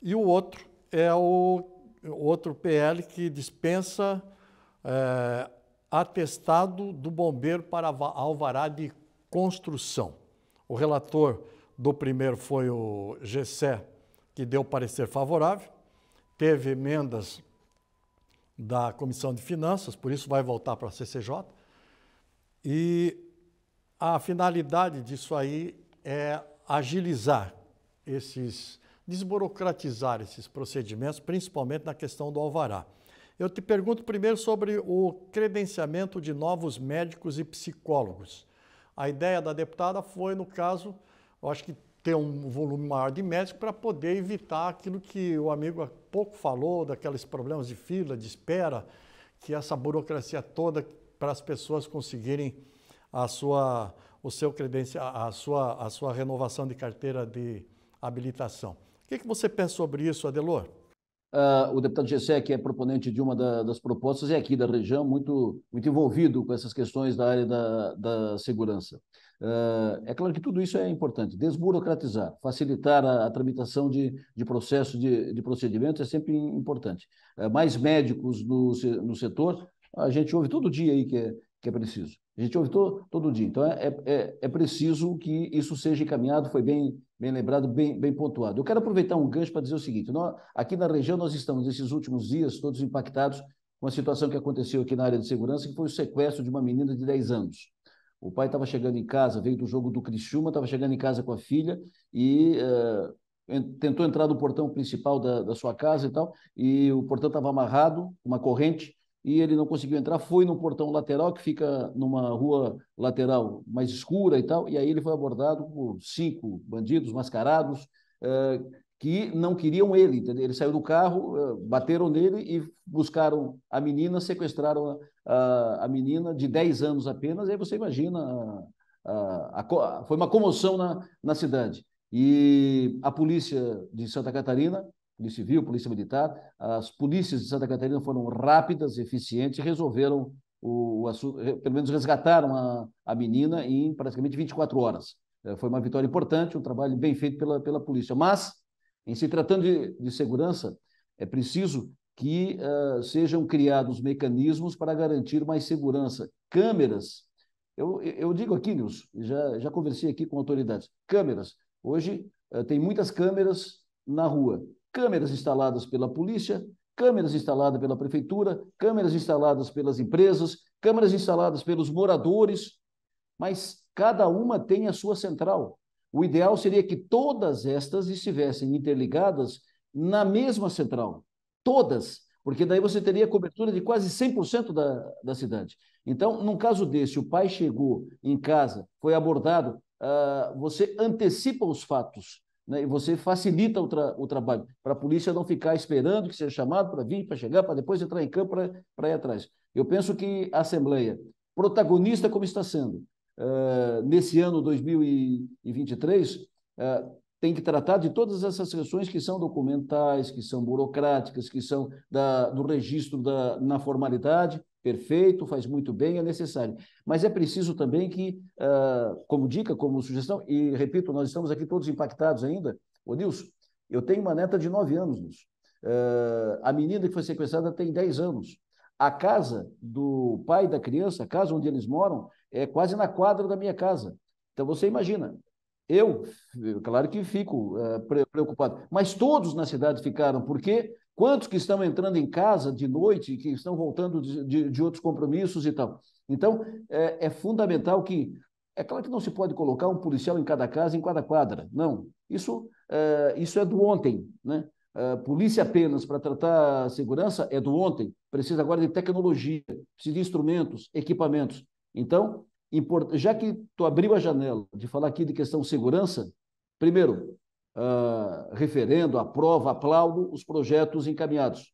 E o outro é o outro PL que dispensa é, atestado do bombeiro para alvará de construção. O relator do primeiro foi o Gessé, que deu parecer favorável, teve emendas da Comissão de Finanças, por isso vai voltar para a CCJ e a finalidade disso aí é agilizar esses, desburocratizar esses procedimentos, principalmente na questão do alvará. Eu te pergunto primeiro sobre o credenciamento de novos médicos e psicólogos. A ideia da deputada foi, no caso, eu acho que ter um volume maior de médicos para poder evitar aquilo que o amigo há pouco falou, daqueles problemas de fila, de espera, que essa burocracia toda para as pessoas conseguirem a sua, o seu credencial, a sua, a sua renovação de carteira de habilitação. O que, que você pensa sobre isso, Adelor? Uh, o deputado Gessé, que é proponente de uma da, das propostas, é aqui da região, muito, muito envolvido com essas questões da área da, da segurança. Uh, é claro que tudo isso é importante. Desburocratizar, facilitar a, a tramitação de, de processos de, de procedimentos é sempre importante. Uh, mais médicos no, no setor a gente ouve todo dia aí que é, que é preciso. A gente ouve to, todo dia. Então, é, é, é preciso que isso seja encaminhado, foi bem, bem lembrado, bem, bem pontuado. Eu quero aproveitar um gancho para dizer o seguinte: nós, aqui na região nós estamos, nesses últimos dias, todos impactados com a situação que aconteceu aqui na área de segurança, que foi o sequestro de uma menina de 10 anos. O pai estava chegando em casa, veio do jogo do Criciúma, estava chegando em casa com a filha e uh, tentou entrar no portão principal da, da sua casa e tal, e o portão estava amarrado, uma corrente, e ele não conseguiu entrar, foi no portão lateral, que fica numa rua lateral mais escura e tal, e aí ele foi abordado por cinco bandidos mascarados eh, que não queriam ele, entendeu? Ele saiu do carro, eh, bateram nele e buscaram a menina, sequestraram a, menina de 10 anos apenas, aí você imagina, foi uma comoção na cidade. E a polícia de Santa Catarina Polícia Civil, Polícia Militar, as polícias de Santa Catarina foram rápidas, eficientes e resolveram o, o assunto, pelo menos resgataram a, a menina em praticamente 24 horas. Eh, foi uma vitória importante, um trabalho bem feito pela, pela polícia. Mas, em se tratando de, de segurança, é preciso que uh, sejam criados mecanismos para garantir mais segurança. Câmeras, eu, eu digo aqui, Nilson, já, já conversei aqui com autoridades, câmeras. Hoje uh, tem muitas câmeras na rua câmeras instaladas pela polícia, câmeras instaladas pela prefeitura, câmeras instaladas pelas empresas, câmeras instaladas pelos moradores, mas cada uma tem a sua central. O ideal seria que todas estas estivessem interligadas na mesma central. Todas, porque daí você teria cobertura de quase 100% da, da cidade. Então, num caso desse, o pai chegou em casa, foi abordado, uh, você antecipa os fatos né? e você facilita o, tra o trabalho, para a polícia não ficar esperando que seja chamado para vir, para chegar, para depois entrar em campo, para ir atrás. Eu penso que a Assembleia, protagonista como está sendo, uh, nesse ano 2023, uh, eh, tem que tratar de todas essas questões que são documentais, que são burocráticas, que são da, do registro da, na formalidade, perfeito, faz muito bem, é necessário. Mas é preciso também que, ah, como dica, como sugestão, e repito, nós estamos aqui todos impactados ainda. Ô Nilson, eu tenho uma neta de 9 anos, ah, A menina que foi sequestrada tem 10 anos. A casa do pai da criança, a casa onde eles moram, é quase na quadra da minha casa. Então você imagina, eu, claro que fico eh, preocupado, mas todos na cidade ficaram, porque quantos que estão entrando em casa de noite, que estão voltando de, de, de outros compromissos e tal. Então, é, é fundamental que. É claro que não se pode colocar um policial em cada casa, em cada quadra. Não. Isso, eh, isso é do ontem. Né? Eh, polícia apenas para tratar a segurança é do ontem. Precisa agora de tecnologia, precisa de instrumentos, equipamentos. Então, já que tu abriu a janela de falar aqui de questão segurança, primeiro, uh, referendo, aprovo, aplaudo os projetos encaminhados.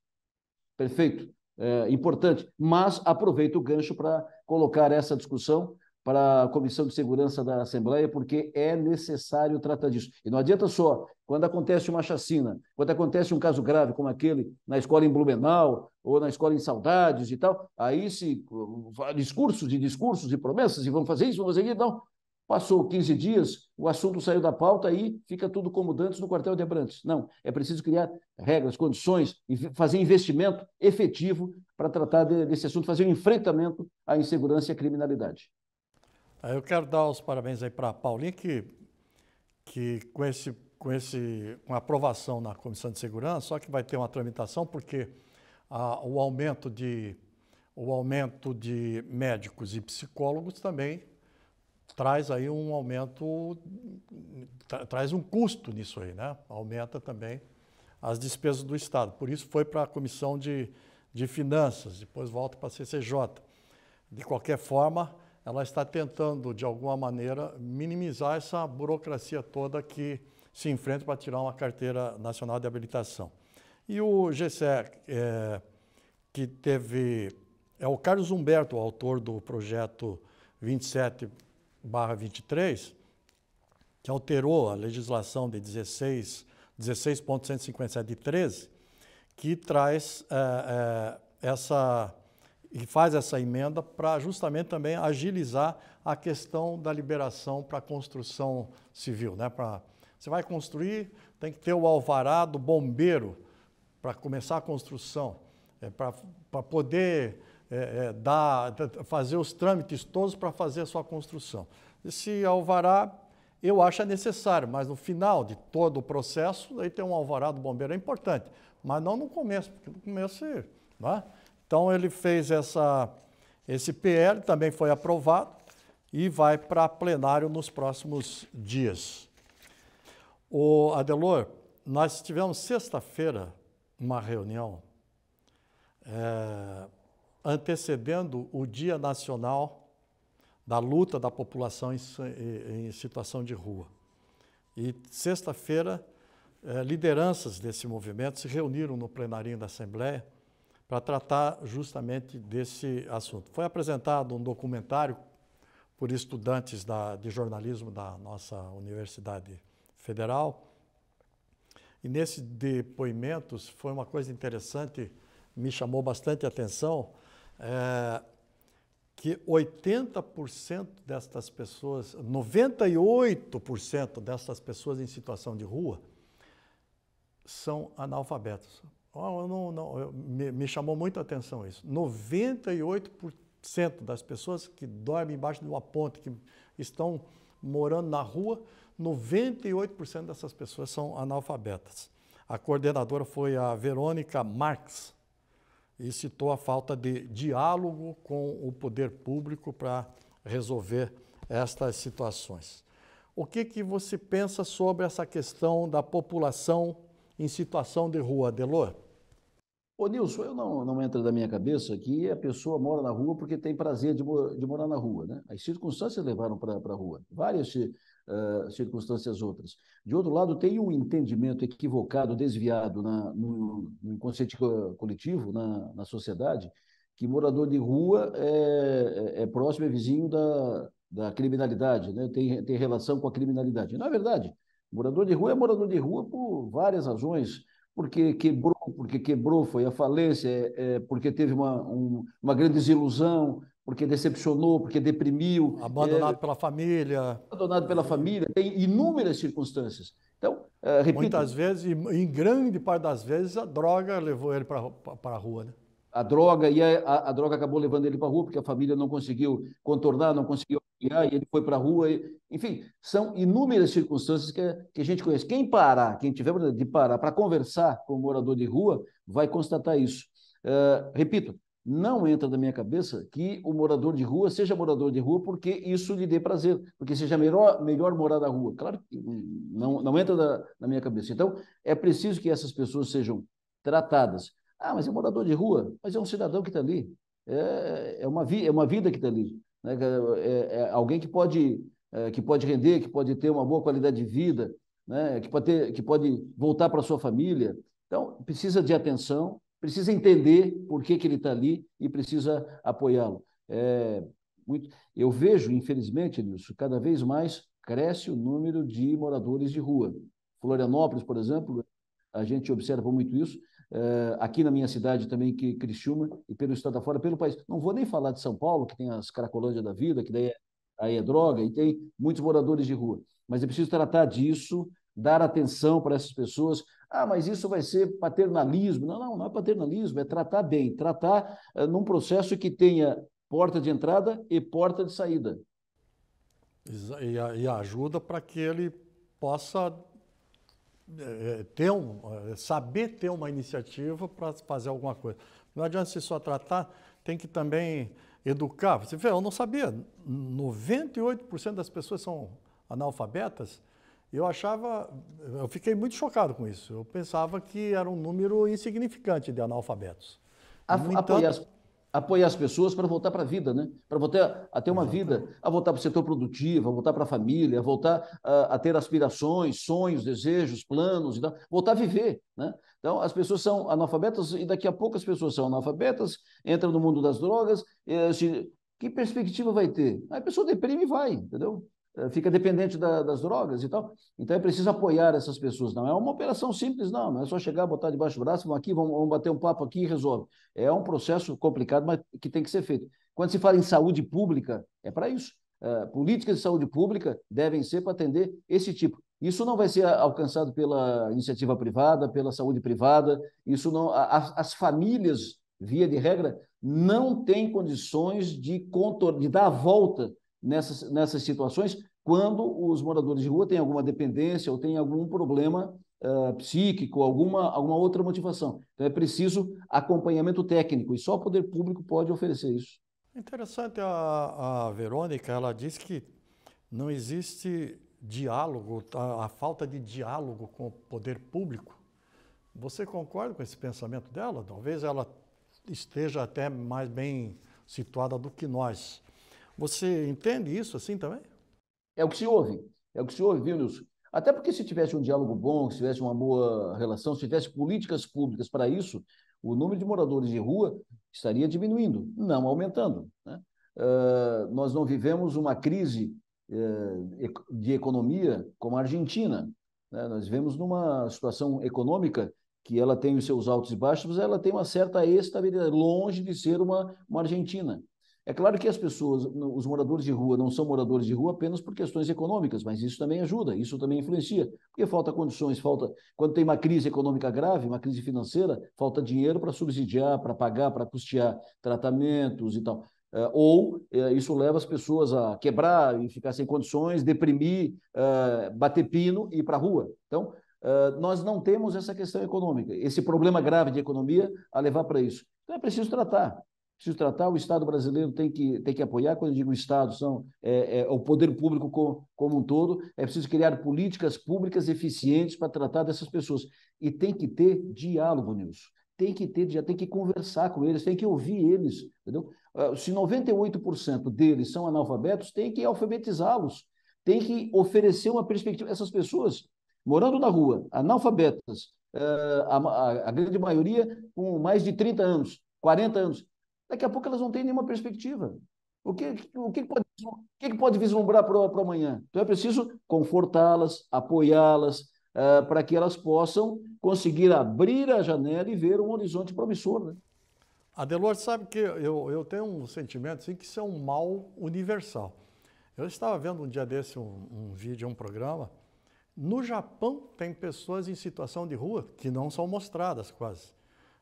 Perfeito, é, importante, mas aproveito o gancho para colocar essa discussão para a Comissão de Segurança da Assembleia, porque é necessário tratar disso. E não adianta só, quando acontece uma chacina, quando acontece um caso grave como aquele na escola em Blumenau, ou na escola em Saudades e tal, aí se discursos e discursos e promessas, e vamos fazer isso, vamos fazer isso, não. Passou 15 dias, o assunto saiu da pauta e fica tudo como dantes no quartel de Abrantes. Não, é preciso criar regras, condições, fazer investimento efetivo para tratar desse assunto, fazer um enfrentamento à insegurança e à criminalidade. Eu quero dar os parabéns aí para a Paulinha, que, que com, esse, com, esse, com aprovação na Comissão de Segurança, só que vai ter uma tramitação, porque a, o, aumento de, o aumento de médicos e psicólogos também traz aí um aumento, tra, traz um custo nisso aí, né? Aumenta também as despesas do Estado. Por isso foi para a Comissão de, de Finanças, depois volta para a CCJ. De qualquer forma, ela está tentando, de alguma maneira, minimizar essa burocracia toda que se enfrenta para tirar uma carteira nacional de habilitação. E o GCE, é, que teve. É o Carlos Humberto, o autor do projeto 27-23, que alterou a legislação de 16, 16.157 de 13, que traz é, é, essa e faz essa emenda para justamente também agilizar a questão da liberação para construção civil. Né? Para você vai construir, tem que ter o alvará do bombeiro para começar a construção, é, para poder é, é, dar, fazer os trâmites todos para fazer a sua construção. Esse alvará eu acho é necessário, mas no final de todo o processo, aí ter um alvará do bombeiro é importante, mas não no começo, porque no começo você, não é? Então ele fez essa, esse PL, também foi aprovado e vai para plenário nos próximos dias. O Adelor, nós tivemos sexta-feira uma reunião é, antecedendo o Dia Nacional da Luta da População em, em Situação de Rua. E sexta-feira, é, lideranças desse movimento se reuniram no plenarinho da Assembleia para tratar justamente desse assunto. Foi apresentado um documentário por estudantes da, de jornalismo da nossa Universidade Federal. E nesse depoimentos foi uma coisa interessante, me chamou bastante atenção, é, que 80% destas pessoas, 98% destas pessoas em situação de rua são analfabetos. Oh, não, não, me, me chamou muito a atenção isso. 98% das pessoas que dormem embaixo de uma ponte, que estão morando na rua, 98% dessas pessoas são analfabetas. A coordenadora foi a Verônica Marx e citou a falta de diálogo com o poder público para resolver estas situações. O que, que você pensa sobre essa questão da população em situação de rua, Delor? Ô, Nilson, eu não, não entra da minha cabeça que a pessoa mora na rua porque tem prazer de, de morar na rua, né? As circunstâncias levaram para a rua, várias uh, circunstâncias outras. De outro lado, tem um entendimento equivocado, desviado na, no, no inconsciente coletivo, na, na sociedade, que morador de rua é, é, é próximo, é vizinho da, da criminalidade, né? tem, tem relação com a criminalidade. Não é verdade. Morador de rua é morador de rua por várias razões, porque quebrou, porque quebrou, foi a falência, é, é, porque teve uma, um, uma grande desilusão, porque decepcionou, porque deprimiu. Abandonado é, pela família. Abandonado pela família, tem inúmeras circunstâncias. Então, é, repito. Muitas vezes, em grande parte das vezes, a droga levou ele para a rua, né? A droga, e a, a, droga acabou levando ele para a rua, porque a família não conseguiu contornar, não conseguiu e aí ele foi para a rua. E, enfim, são inúmeras circunstâncias que, que a gente conhece. Quem parar, quem tiver de parar para conversar com o um morador de rua, vai constatar isso. Uh, repito, não entra na minha cabeça que o morador de rua seja morador de rua porque isso lhe dê prazer, porque seja melhor, melhor morar na rua. Claro que não, não entra na, na minha cabeça. Então, é preciso que essas pessoas sejam tratadas. Ah, mas é morador de rua, mas é um cidadão que está ali. É, é, uma, vi, é uma vida que está ali né? É, é, é alguém que pode, é, que pode render, que pode ter uma boa qualidade de vida, né? que, pode ter, que pode voltar para sua família. Então, precisa de atenção, precisa entender por que, que ele está ali e precisa apoiá-lo. É, muito... Eu vejo, infelizmente, Nilson, cada vez mais cresce o número de moradores de rua. Florianópolis, por exemplo, a gente observa muito isso, eh, aqui na minha cidade também, que Criciúma, e pelo estado afora, pelo país. Não vou nem falar de São Paulo, que tem as Cracolândia da vida, que daí é, aí é droga, e tem muitos moradores de rua. Mas é preciso tratar disso, dar atenção para essas pessoas. Ah, mas isso vai ser paternalismo. Não, não, não é paternalismo, é tratar bem, tratar uh, num processo que tenha porta de entrada e porta de saída. E, e a ajuda para que ele possa eh, eh, ter um, eh, saber ter uma iniciativa para fazer alguma coisa. Não adianta se só tratar, tem que também educar. Você vê, eu não sabia, 98% das pessoas são analfabetas. Eu achava, eu fiquei muito chocado com isso. Eu pensava que era um número insignificante de analfabetos. A, no entanto, apoiar as pessoas para voltar para a vida, né? para voltar a ter uma vida, a voltar para o setor produtivo, a voltar para a família, a voltar a, a, ter aspirações, sonhos, desejos, planos, então, voltar a viver. Né? Então, as pessoas são analfabetas e daqui a pouco as pessoas são analfabetas, entram no mundo das drogas. Eh, que perspectiva vai ter? A pessoa deprime e vai, entendeu? Eh, fica dependente da, das drogas e tal. Então é preciso apoiar essas pessoas. Não é uma operação simples, não. Não é só chegar, botar debaixo do braço, vamos aqui, vamos, bater um papo aqui e resolve. É um processo complicado, mas que tem que ser feito. Quando se fala em saúde pública, é para isso. Uh, políticas de saúde pública devem ser para atender esse tipo. Isso não vai ser alcançado pela iniciativa privada, pela saúde privada. Isso não. A, as famílias, via de regra, não têm condições de, contor, de dar a volta nessas, nessas situações quando os moradores de rua têm alguma dependência ou têm algum problema uh, psíquico, alguma, alguma outra motivação. Então é preciso acompanhamento técnico e só o poder público pode oferecer isso. Interessante, a, a Verônica, ela disse que não existe diálogo, a, a falta de diálogo com o poder público. Você concorda com esse pensamento dela? Talvez ela esteja até mais bem situada do que nós. Você entende isso assim também? É o que se ouve. É o que se ouve, viu, Nilson? Até porque se tivesse um diálogo bom, se tivesse uma boa relação, se tivesse políticas públicas para isso, o número de moradores de rua estaria diminuindo, não aumentando. Né? Uh, nós não vivemos uma crise uh, de economia como a Argentina. Né? Nós vivemos numa situação econômica que ela tem os seus altos e baixos, mas ela tem uma certa estabilidade, longe de ser uma, uma Argentina. É claro que as pessoas, os moradores de rua, não são moradores de rua apenas por questões econômicas, mas isso também ajuda, isso também influencia, porque falta condições, falta. Quando tem uma crise econômica grave, uma crise financeira, falta dinheiro para subsidiar, para pagar, para custear tratamentos e tal. É, ou é, isso leva as pessoas a quebrar e ficar sem condições, deprimir, é, bater pino e ir para a rua. Então, nós não temos essa questão econômica, esse problema grave de economia a levar para isso. Então é preciso tratar se tratar, o Estado brasileiro tem que, tem que apoiar. Quando eu digo Estado, são é, é, o poder público como, como um todo. É preciso criar políticas públicas eficientes para tratar dessas pessoas. E tem que ter diálogo, Nilson. Tem que ter, já tem que conversar com eles, tem que ouvir eles. Entendeu? Ah, se 98% deles são analfabetos, tem que alfabetizá-los, tem que oferecer uma perspectiva. Essas pessoas morando na rua, analfabetas, ah, a, a, a grande maioria com mais de 30 anos, 40 anos, Daqui a pouco elas não têm nenhuma perspectiva. O que, o que, pode, o que pode vislumbrar para amanhã? Então é preciso confortá-las, apoiá-las, uh, para que elas possam conseguir abrir a janela e ver um horizonte promissor. Né? Adelor, sabe que eu, eu tenho um sentimento assim, que isso é um mal universal. Eu estava vendo um dia desse um, um vídeo, um programa. No Japão, tem pessoas em situação de rua que não são mostradas quase.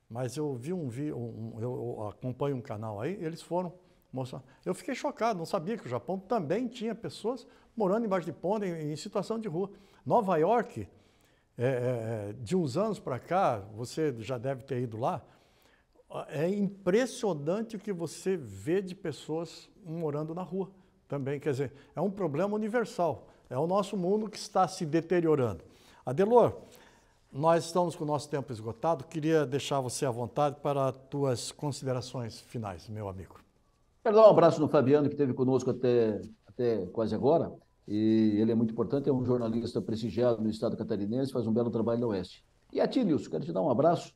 Mas eu vi um vídeo, um, eu acompanho um canal aí, eles foram mostrar. Eu fiquei chocado, não sabia que o Japão também tinha pessoas morando embaixo de ponte, em, em situação de rua. Nova York, é, é, é de uns anos para cá, você já deve ter ido lá, é, é impressionante o que você vê de pessoas morando na rua também. Quer dizer, é um problema universal. É o nosso mundo que está se deteriorando. Adelor, nós estamos com o nosso tempo esgotado. Queria deixar você à vontade para tuas considerações finais, meu amigo. Quero dar um abraço no Fabiano, que esteve conosco até, até quase agora. E ele é muito importante, é um jornalista prestigiado no estado catarinense, faz um belo trabalho no Oeste. E a ti, Nilson, quero te dar um abraço.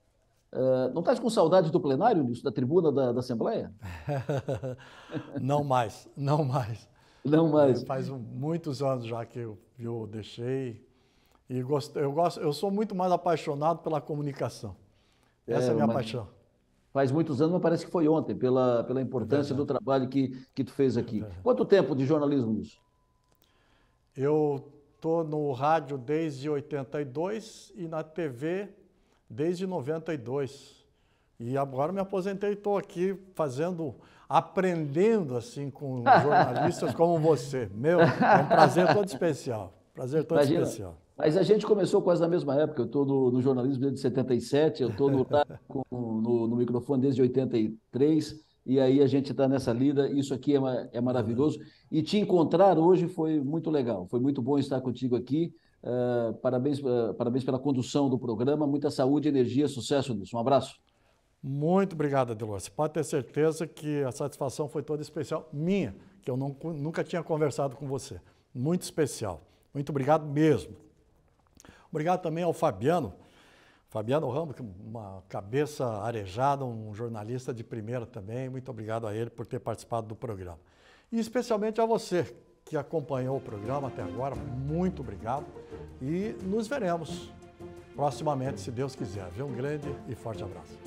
Uh, não estás com saudade do plenário, Nilson, da tribuna da, da Assembleia? não mais, não mais. Não mais. É, faz muitos anos já que eu, eu deixei, e gosto, eu, gosto, eu sou muito mais apaixonado pela comunicação. É, Essa é, é a minha paixão. Faz muitos anos, mas parece que foi ontem, pela, pela importância é do trabalho que, que tu fez aqui. É Quanto tempo de jornalismo isso? Eu estou no rádio desde 82 e na TV desde 92. E agora me aposentei e estou aqui fazendo, aprendendo assim com jornalistas como você. Meu, é um prazer todo especial. Prazer todo Imagina. especial. Mas a gente começou quase na mesma época. Eu estou no, no, jornalismo desde 77, eu estou no, no, no, microfone desde 83, e aí a gente está nessa lida. Isso aqui é, é, maravilhoso. E te encontrar hoje foi muito legal, foi muito bom estar contigo aqui. Uh, parabéns, uh, parabéns pela condução do programa. Muita saúde, energia, sucesso nisso. Um abraço. Muito obrigado, Adelor. Você pode ter certeza que a satisfação foi toda especial, minha, que eu não, nunca tinha conversado com você. Muito especial. Muito obrigado mesmo. Obrigado também ao Fabiano, Fabiano Ramos, é uma cabeça arejada, um jornalista de primeira também. Muito obrigado a ele por ter participado do programa. E especialmente a você que acompanhou o programa até agora, muito obrigado. E nos veremos proximamente, se Deus quiser. Um grande e forte abraço.